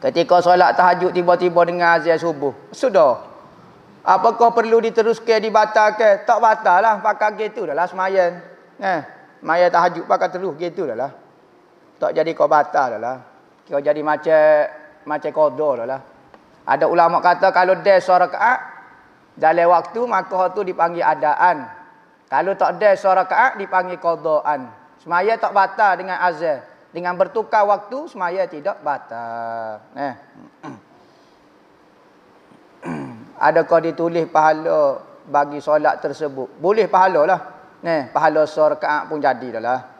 Ketika solat tahajud tiba-tiba dengar azan subuh. Sudah. Apakah perlu diteruskan dibatalkan? Tak batal lah pakai gitu dah lah semayan. Eh, maya tahajud pakai terus gitu dah lah. Tak jadi kau batal dah lah. Kau jadi macam macam qada dah lah. Ada ulama kata kalau dia suara ka'at, dalam waktu maka itu dipanggil adaan. Kalau tak ada suara ka'at, dipanggil qada'an. Semaya tak batal dengan azal dengan bertukar waktu semaya tidak batal eh adakah ditulis pahala bagi solat tersebut boleh pahalalah eh pahala surkaat pun jadi lah